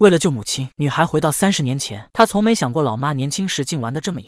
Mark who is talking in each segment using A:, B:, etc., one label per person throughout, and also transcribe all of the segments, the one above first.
A: 为了救母亲，女孩回到三十年前。她从没想过，老妈年轻时竟玩得这么野。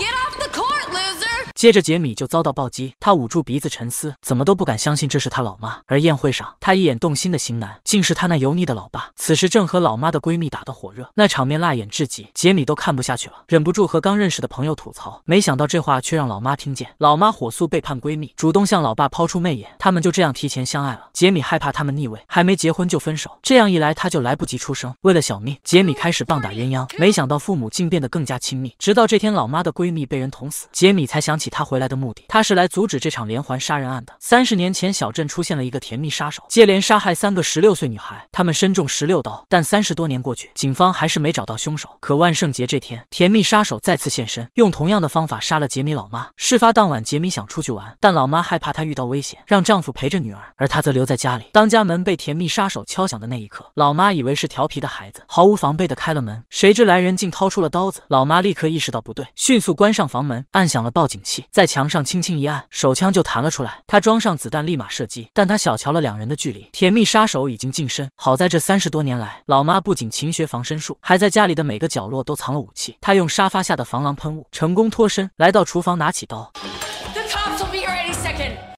A: 接着杰米就遭到暴击，他捂住鼻子沉思，怎么都不敢相信这是他老妈。而宴会上，他一眼动心的型男竟是他那油腻的老爸，此时正和老妈的闺蜜打得火热，那场面辣眼至极，杰米都看不下去了，忍不住和刚认识的朋友吐槽。没想到这话却让老妈听见，老妈火速背叛闺蜜，主动向老爸抛出媚眼，他们就这样提前相爱了。杰米害怕他们腻味，还没结婚就分手，这样一来他就来不及出生。为了小命，杰米开始棒打鸳鸯，没想到父母竟变得更加亲密。直到这天，老妈的闺蜜被人捅死，杰米才想起。他回来的目的，他是来阻止这场连环杀人案的。三十年前，小镇出现了一个甜蜜杀手，接连杀害三个十六岁女孩，他们身中十六刀，但三十多年过去，警方还是没找到凶手。可万圣节这天，甜蜜杀手再次现身，用同样的方法杀了杰米老妈。事发当晚，杰米想出去玩，但老妈害怕他遇到危险，让丈夫陪着女儿，而她则留在家里。当家门被甜蜜杀手敲响的那一刻，老妈以为是调皮的孩子，毫无防备的开了门，谁知来人竟掏出了刀子。老妈立刻意识到不对，迅速关上房门，按响了报警器。在墙上轻轻一按，手枪就弹了出来。他装上子弹，立马射击。但他小瞧了两人的距离，甜蜜杀手已经近身。好在这三十多年来，老妈不仅勤学防身术，还在家里的每个角落都藏了武器。他用沙发下的防狼喷雾成功脱身，来到厨房拿起刀。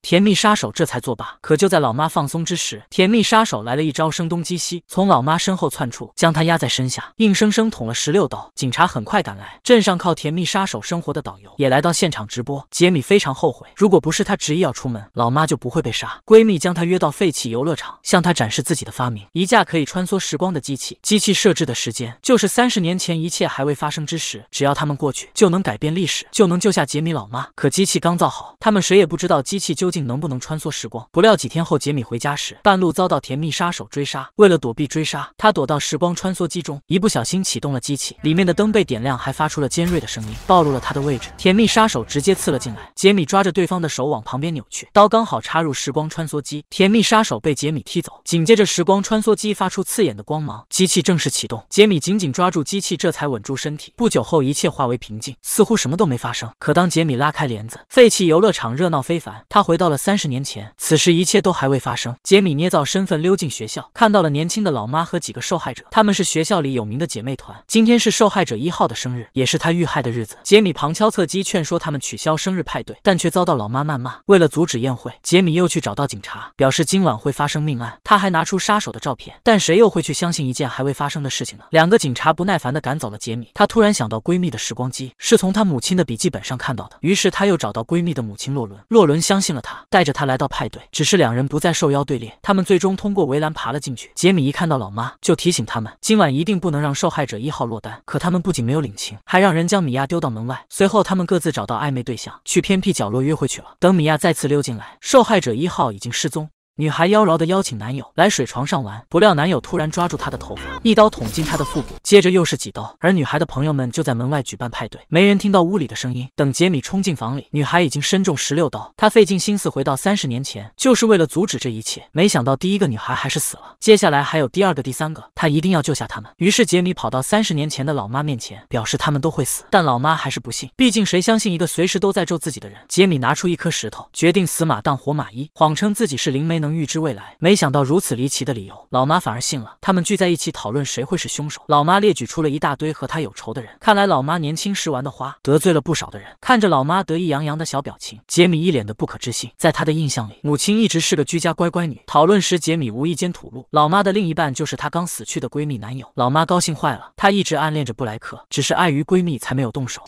A: 甜蜜杀手这才作罢。可就在老妈放松之时，甜蜜杀手来了一招声东击西，从老妈身后窜出，将她压在身下，硬生生捅了十六刀。警察很快赶来，镇上靠甜蜜杀手生活的导游也来到现场直播。杰米非常后悔，如果不是他执意要出门，老妈就不会被杀。闺蜜将她约到废弃游乐场，向她展示自己的发明——一架可以穿梭时光的机器。机器设置的时间就是三十年前一切还未发生之时，只要他们过去，就能改变历史，就能救下杰米老妈。可机器刚造好，他们。谁也不知道机器究竟能不能穿梭时光。不料几天后，杰米回家时，半路遭到甜蜜杀手追杀。为了躲避追杀，他躲到时光穿梭机中，一不小心启动了机器，里面的灯被点亮，还发出了尖锐的声音，暴露了他的位置。甜蜜杀手直接刺了进来，杰米抓着对方的手往旁边扭去，刀刚好插入时光穿梭机。甜蜜杀手被杰米踢走，紧接着时光穿梭机发出刺眼的光芒，机器正式启动。杰米紧紧抓住机器，这才稳住身体。不久后，一切化为平静，似乎什么都没发生。可当杰米拉开帘子，废弃游乐场。热闹非凡。他回到了三十年前，此时一切都还未发生。杰米捏造身份溜进学校，看到了年轻的老妈和几个受害者。他们是学校里有名的姐妹团。今天是受害者一号的生日，也是他遇害的日子。杰米旁敲侧击劝说他们取消生日派对，但却遭到老妈谩骂。为了阻止宴会，杰米又去找到警察，表示今晚会发生命案。他还拿出杀手的照片，但谁又会去相信一件还未发生的事情呢？两个警察不耐烦地赶走了杰米。他突然想到闺蜜的时光机是从她母亲的笔记本上看到的，于是他又找到闺蜜的母亲洛。洛伦相信了他，带着他来到派对，只是两人不再受邀队列，他们最终通过围栏爬了进去。杰米一看到老妈就提醒他们，今晚一定不能让受害者一号落单。可他们不仅没有领情，还让人将米娅丢到门外。随后，他们各自找到暧昧对象，去偏僻角落约会去了。等米娅再次溜进来，受害者一号已经失踪。女孩妖娆的邀请男友来水床上玩，不料男友突然抓住她的头发，一刀捅进她的腹部，接着又是几刀。而女孩的朋友们就在门外举办派对，没人听到屋里的声音。等杰米冲进房里，女孩已经身中十六刀。他费尽心思回到三十年前，就是为了阻止这一切。没想到第一个女孩还是死了，接下来还有第二个、第三个，他一定要救下他们。于是杰米跑到三十年前的老妈面前，表示他们都会死，但老妈还是不信，毕竟谁相信一个随时都在咒自己的人？杰米拿出一颗石头，决定死马当活马医，谎称自己是灵媒呢。能预知未来，没想到如此离奇的理由，老妈反而信了。他们聚在一起讨论谁会是凶手，老妈列举出了一大堆和他有仇的人。看来老妈年轻时玩的花，得罪了不少的人。看着老妈得意洋洋的小表情，杰米一脸的不可置信。在他的印象里，母亲一直是个居家乖乖女。讨论时，杰米无意间吐露，老妈的另一半就是她刚死去的闺蜜男友。老妈高兴坏了，她一直暗恋着布莱克，只是碍于闺蜜才没有动手。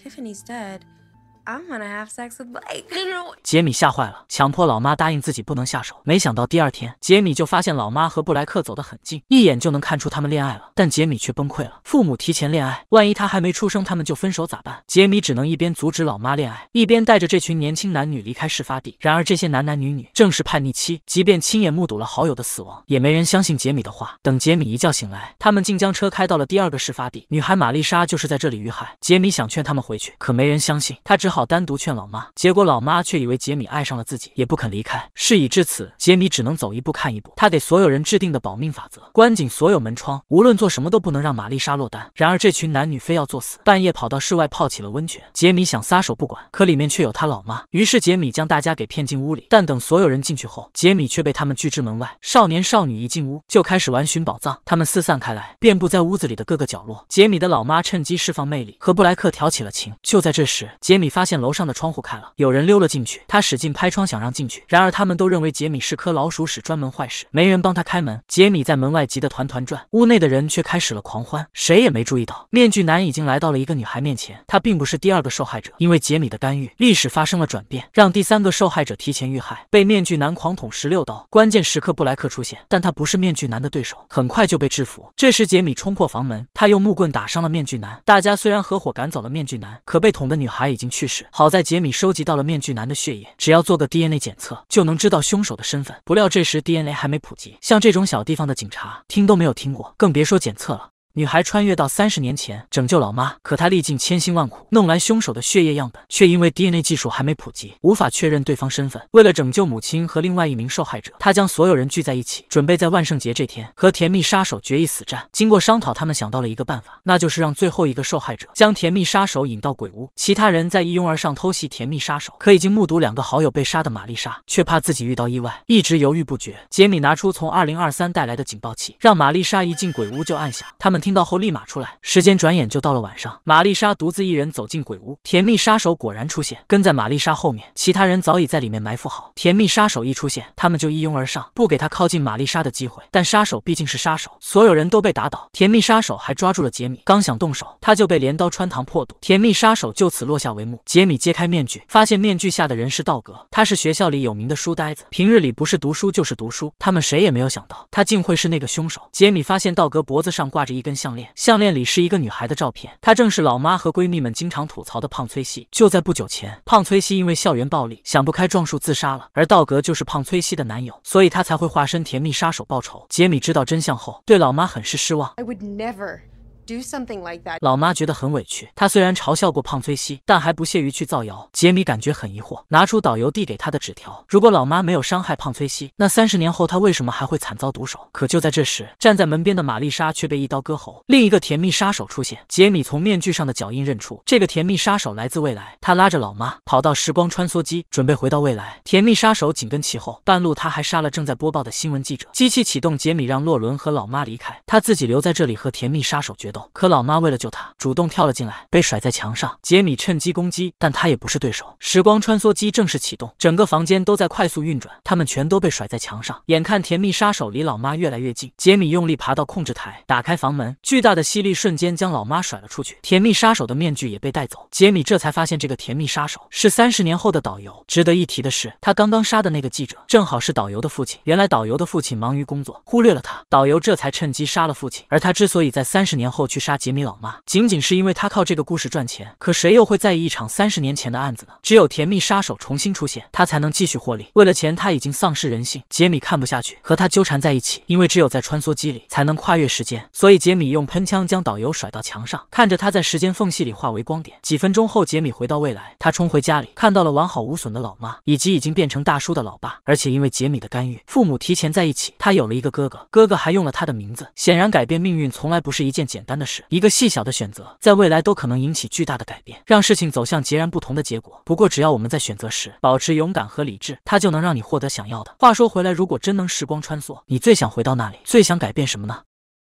A: 杰米吓坏了，强迫老妈答应自己不能下手。没想到第二天，杰米就发现老妈和布莱克走得很近，一眼就能看出他们恋爱了。但杰米却崩溃了，父母提前恋爱，万一他还没出生他们就分手咋办？杰米只能一边阻止老妈恋爱，一边带着这群年轻男女离开事发地。然而这些男男女女正是叛逆期，即便亲眼目睹了好友的死亡，也没人相信杰米的话。等杰米一觉醒来，他们竟将车开到了第二个事发地，女孩玛丽莎就是在这里遇害。杰米想劝他们回去，可没人相信他，只好。好单独劝老妈，结果老妈却以为杰米爱上了自己，也不肯离开。事已至此，杰米只能走一步看一步。他给所有人制定的保命法则：关紧所有门窗，无论做什么都不能让玛丽莎落单。然而这群男女非要作死，半夜跑到室外泡起了温泉。杰米想撒手不管，可里面却有他老妈。于是杰米将大家给骗进屋里，但等所有人进去后，杰米却被他们拒之门外。少年少女一进屋就开始玩寻宝藏，他们四散开来，遍布在屋子里的各个角落。杰米的老妈趁机释放魅力，和布莱克挑起了情。就在这时，杰米发。现楼上的窗户开了，有人溜了进去。他使劲拍窗，想让进去。然而他们都认为杰米是颗老鼠屎，专门坏事，没人帮他开门。杰米在门外急得团团转，屋内的人却开始了狂欢，谁也没注意到面具男已经来到了一个女孩面前。他并不是第二个受害者，因为杰米的干预，历史发生了转变，让第三个受害者提前遇害，被面具男狂捅十六刀。关键时刻，布莱克出现，但他不是面具男的对手，很快就被制服。这时，杰米冲破房门，他用木棍打伤了面具男。大家虽然合伙赶走了面具男，可被捅的女孩已经去世。好在杰米收集到了面具男的血液，只要做个 DNA 检测，就能知道凶手的身份。不料这时 DNA 还没普及，像这种小地方的警察听都没有听过，更别说检测了。女孩穿越到三十年前拯救老妈，可她历尽千辛万苦弄来凶手的血液样本，却因为 DNA 技术还没普及，无法确认对方身份。为了拯救母亲和另外一名受害者，她将所有人聚在一起，准备在万圣节这天和甜蜜杀手决一死战。经过商讨，他们想到了一个办法，那就是让最后一个受害者将甜蜜杀手引到鬼屋，其他人在一拥而上偷袭甜蜜杀手。可已经目睹两个好友被杀的玛丽莎，却怕自己遇到意外，一直犹豫不决。杰米拿出从2023带来的警报器，让玛丽莎一进鬼屋就按下。他们。听到后立马出来。时间转眼就到了晚上，玛丽莎独自一人走进鬼屋，甜蜜杀手果然出现，跟在玛丽莎后面。其他人早已在里面埋伏好，甜蜜杀手一出现，他们就一拥而上，不给他靠近玛丽莎的机会。但杀手毕竟是杀手，所有人都被打倒。甜蜜杀手还抓住了杰米，刚想动手，他就被镰刀穿膛破肚。甜蜜杀手就此落下帷幕。杰米揭开面具，发现面具下的人是道格，他是学校里有名的书呆子，平日里不是读书就是读书。他们谁也没有想到，他竟会是那个凶手。杰米发现道格脖子上挂着一。根项链，项链里是一个女孩的照片，她正是老妈和闺蜜们经常吐槽的胖崔西。就在不久前，胖崔西因为校园暴力想不开撞树自杀了，而道格就是胖崔西的男友，所以他才会化身甜蜜杀手报仇。杰米知道真相后，对老妈很是失望。I would never do something like that。老妈觉得很委屈，她虽然嘲笑过胖崔西，但还不屑于去造谣。杰米感觉很疑惑，拿出导游递给他的纸条。如果老妈没有伤害胖崔西，那三十年后他为什么还会惨遭毒手？可就在这时，站在门边的玛丽莎却被一刀割喉。另一个甜蜜杀手出现，杰米从面具上的脚印认出，这个甜蜜杀手来自未来。他拉着老妈跑到时光穿梭机，准备回到未来。甜蜜杀手紧跟其后，半路他还杀了正在播报的新闻记者。机器启动，杰米让洛伦和老妈离开，他自己留在这里和甜蜜杀手决斗。可老妈为了救他，主动跳了进来，被甩在墙上。杰米趁机攻击，但他也不是对手。时光穿梭机正式启动，整个房间都在快速运转，他们全都被甩在墙上。眼看甜蜜杀手离老妈越来越近，杰米用力爬到控制台，打开房门，巨大的吸力瞬间将老妈甩了出去。甜蜜杀手的面具也被带走。杰米这才发现，这个甜蜜杀手是三十年后的导游。值得一提的是，他刚刚杀的那个记者，正好是导游的父亲。原来导游的父亲忙于工作，忽略了他，导游这才趁机杀了父亲。而他之所以在三十年后，去杀杰米老妈，仅仅是因为他靠这个故事赚钱。可谁又会在意一场三十年前的案子呢？只有甜蜜杀手重新出现，他才能继续获利。为了钱，他已经丧失人性。杰米看不下去，和他纠缠在一起。因为只有在穿梭机里才能跨越时间，所以杰米用喷枪将导游甩到墙上，看着他在时间缝隙里化为光点。几分钟后，杰米回到未来，他冲回家里，看到了完好无损的老妈，以及已经变成大叔的老爸。而且因为杰米的干预，父母提前在一起，他有了一个哥哥，哥哥还用了他的名字。显然，改变命运从来不是一件简单。的是一个细小的选择，在未来都可能引起巨大的改变，让事情走向截然不同的结果。不过，只要我们在选择时保持勇敢和理智，它就能让你获得想要的。话说回来，如果真能时光穿梭，你最想回到那里？最想改变什么呢？